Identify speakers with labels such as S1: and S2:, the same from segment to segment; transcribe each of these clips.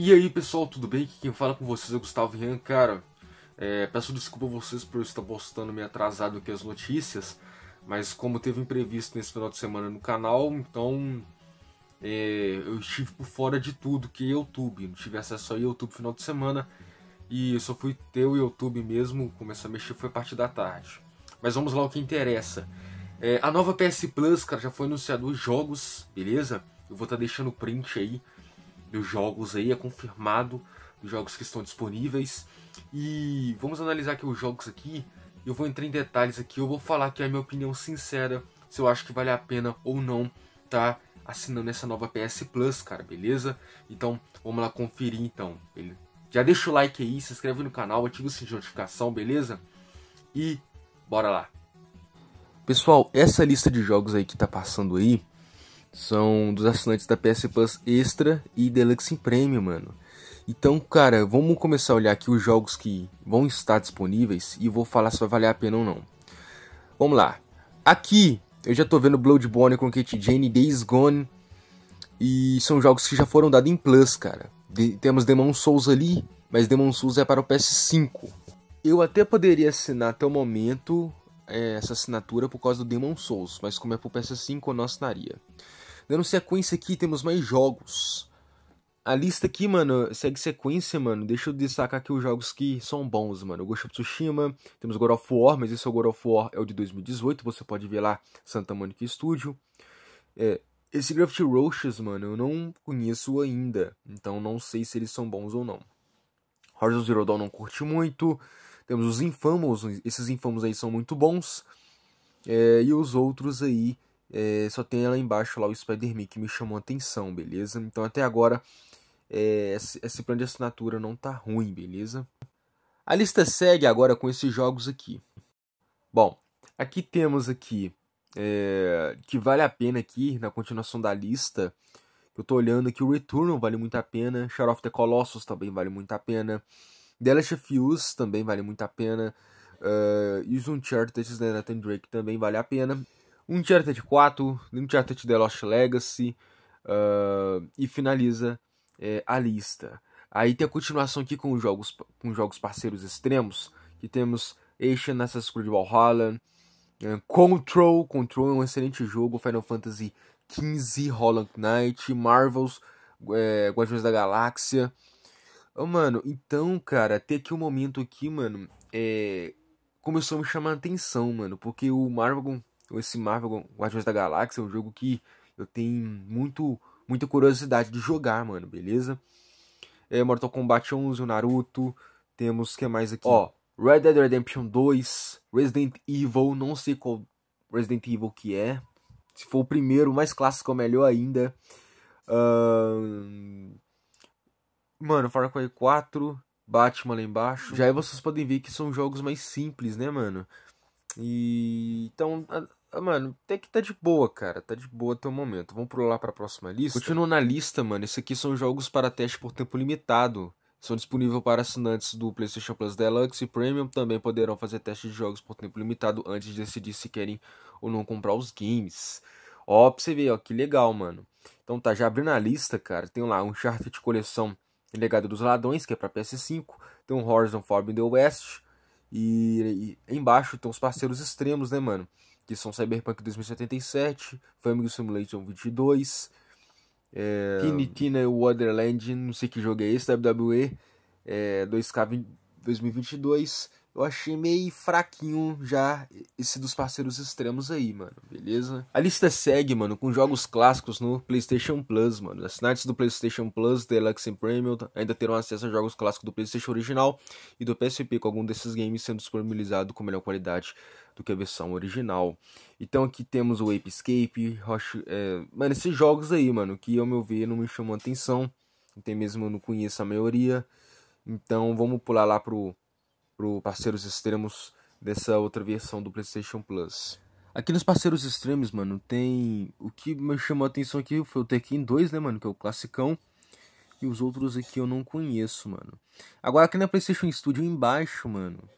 S1: E aí pessoal, tudo bem? quem fala com vocês é o Gustavo Rian, cara. É, peço desculpa a vocês por eu estar postando meio atrasado aqui as notícias, mas como teve imprevisto nesse final de semana no canal, então é, eu estive por fora de tudo que é YouTube. Não tive acesso ao YouTube final de semana e eu só fui ter o YouTube mesmo, começar a mexer foi a partir da tarde. Mas vamos lá o que interessa. É, a nova PS Plus, cara, já foi anunciado os jogos, beleza? Eu vou estar tá deixando o print aí dos jogos aí, é confirmado dos jogos que estão disponíveis. E vamos analisar aqui os jogos aqui. Eu vou entrar em detalhes aqui, eu vou falar aqui a minha opinião sincera, se eu acho que vale a pena ou não tá assinando essa nova PS Plus, cara, beleza? Então, vamos lá conferir então. Já deixa o like aí, se inscreve no canal, ativa o sininho de notificação, beleza? E bora lá. Pessoal, essa lista de jogos aí que tá passando aí, são dos assinantes da PS Plus Extra e Deluxe Premium, mano. Então, cara, vamos começar a olhar aqui os jogos que vão estar disponíveis e vou falar se vai valer a pena ou não. Vamos lá. Aqui eu já tô vendo Bloodborne com Kate Jane, Days Gone e são jogos que já foram dados em Plus, cara. De temos Demon Souls ali, mas Demon Souls é para o PS5. Eu até poderia assinar até o momento é, essa assinatura por causa do Demon Souls, mas como é pro PS5 eu não assinaria. Dando sequência aqui, temos mais jogos. A lista aqui, mano, segue sequência, mano. Deixa eu destacar aqui os jogos que são bons, mano. Ghost of Tsushima, temos God of War, mas esse é o God of War, é o de 2018, você pode ver lá, Santa Monica Studio. É, esse Graft Roaches, mano, eu não conheço ainda, então não sei se eles são bons ou não. Horizon Zero Dawn não curti muito. Temos os Infamous, esses Infamous aí são muito bons. É, e os outros aí, é, só tem lá embaixo lá o Spider-Man que me chamou a atenção, beleza? Então até agora, é, esse, esse plano de assinatura não tá ruim, beleza? A lista segue agora com esses jogos aqui. Bom, aqui temos aqui, é, que vale a pena aqui, na continuação da lista... Eu tô olhando aqui o Returnal vale muito a pena, Shadow of the Colossus também vale muito a pena. The Last of Us também vale muito a pena. Uh, e os Uncharted da né, Nathan Drake também vale a pena. Uncharted 4, Uncharted The Lost Legacy. Uh, e finaliza é, a lista. Aí tem a continuação aqui com jogos, com jogos parceiros extremos. Que temos Asian Assassin's Creed Valhalla. É, Control. Control é um excelente jogo. Final Fantasy XV, Hollow Knight, Marvels, é, Guardiões da Galáxia, mano, então, cara, até aqui o um momento aqui, mano, é... começou a me chamar a atenção, mano, porque o Marvel, esse Marvel Guardiões da Galáxia é um jogo que eu tenho muito, muita curiosidade de jogar, mano, beleza? É, Mortal Kombat 11, o Naruto, temos que mais aqui? Ó, Red Dead Redemption 2, Resident Evil, não sei qual Resident Evil que é. Se for o primeiro, mais clássico, melhor ainda. Uh, Mano, Far Cry 4, Batman lá embaixo. Já aí vocês podem ver que são jogos mais simples, né, mano? E. Então, Mano, até que tá de boa, cara. Tá de boa até o momento. Vamos pro lá pra próxima lista. continua na lista, mano, esse aqui são jogos para teste por tempo limitado. São disponíveis para assinantes do PlayStation Plus Deluxe e Premium. Também poderão fazer teste de jogos por tempo limitado antes de decidir se querem ou não comprar os games. Ó, pra você ver, ó, que legal, mano. Então tá, já abrindo a lista, cara. Tem lá um Charter de coleção Legado dos Ladrões, que é para PS5, tem um Horizon Forbidden West, e, e embaixo estão os parceiros extremos, né, mano? Que são Cyberpunk 2077, Family Simulation 22, é, Tinitina Wonderland, não sei que jogo é esse, WWE, é, 2K 2022, eu achei meio fraquinho já esse dos parceiros extremos aí, mano, beleza? A lista segue, mano, com jogos clássicos no PlayStation Plus, mano. Assinantes do PlayStation Plus, Deluxe e Premium ainda terão acesso a jogos clássicos do PlayStation original e do PSP, com algum desses games sendo disponibilizado com melhor qualidade do que a versão original. Então aqui temos o Ape Escape, Roche, é... mano, esses jogos aí, mano, que ao meu ver não me chamam atenção, até mesmo eu não conheço a maioria. Então vamos pular lá pro para parceiros extremos dessa outra versão do PlayStation Plus. Aqui nos parceiros extremos, mano, tem. O que me chamou a atenção aqui foi o Tekken 2, né, mano? Que é o classicão. E os outros aqui eu não conheço, mano. Agora aqui na PlayStation Studio embaixo, mano.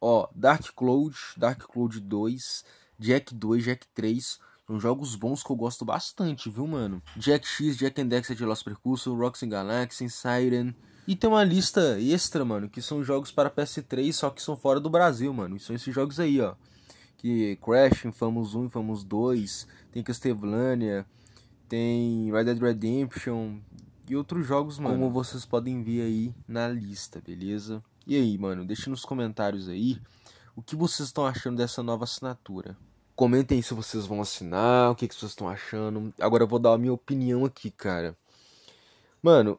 S1: Ó, Dark Cloud, Dark Cloud 2, Jack 2, Jack 3. São jogos bons que eu gosto bastante, viu, mano? Jack X, Jack and Dexter de Lost Precursor, Rocks and Galaxy, Siren. E tem uma lista extra, mano, que são jogos para PS3, só que são fora do Brasil, mano. E são esses jogos aí, ó. Que Crash, Infamous 1, Infamous 2, tem Castlevania, tem Red Dead Redemption e outros jogos, mano. Como vocês podem ver aí na lista, beleza? E aí, mano, deixa nos comentários aí o que vocês estão achando dessa nova assinatura. Comentem se vocês vão assinar, o que, que vocês estão achando. Agora eu vou dar a minha opinião aqui, cara. Mano,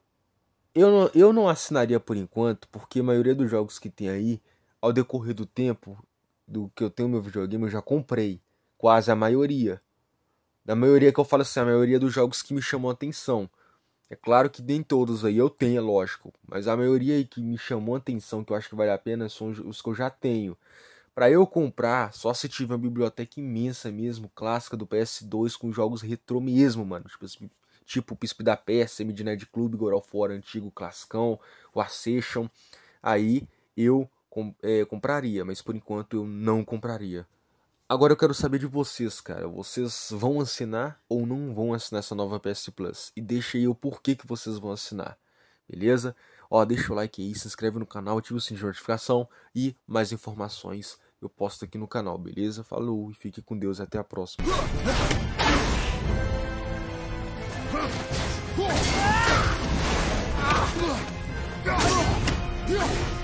S1: eu não, eu não assinaria por enquanto, porque a maioria dos jogos que tem aí, ao decorrer do tempo do que eu tenho meu videogame, eu já comprei. Quase a maioria. Da maioria que eu falo assim, a maioria dos jogos que me chamam a atenção. É claro que nem todos aí eu tenho, é lógico. Mas a maioria aí que me chamou a atenção, que eu acho que vale a pena, são os que eu já tenho. Para eu comprar, só se tiver uma biblioteca imensa mesmo, clássica do PS2, com jogos retrô mesmo, mano. Tipo assim, tipo o Príncipe da Pérsia, Midnight Club, Goralfora, Antigo, Classicão, o Ascension, aí eu é, compraria, mas por enquanto eu não compraria. Agora eu quero saber de vocês, cara. Vocês vão assinar ou não vão assinar essa nova PS Plus? E deixa aí o porquê que vocês vão assinar, beleza? Ó, deixa o like aí, se inscreve no canal, ativa o sininho de notificação e mais informações eu posto aqui no canal, beleza? Falou e fique com Deus até a próxima. Yeah.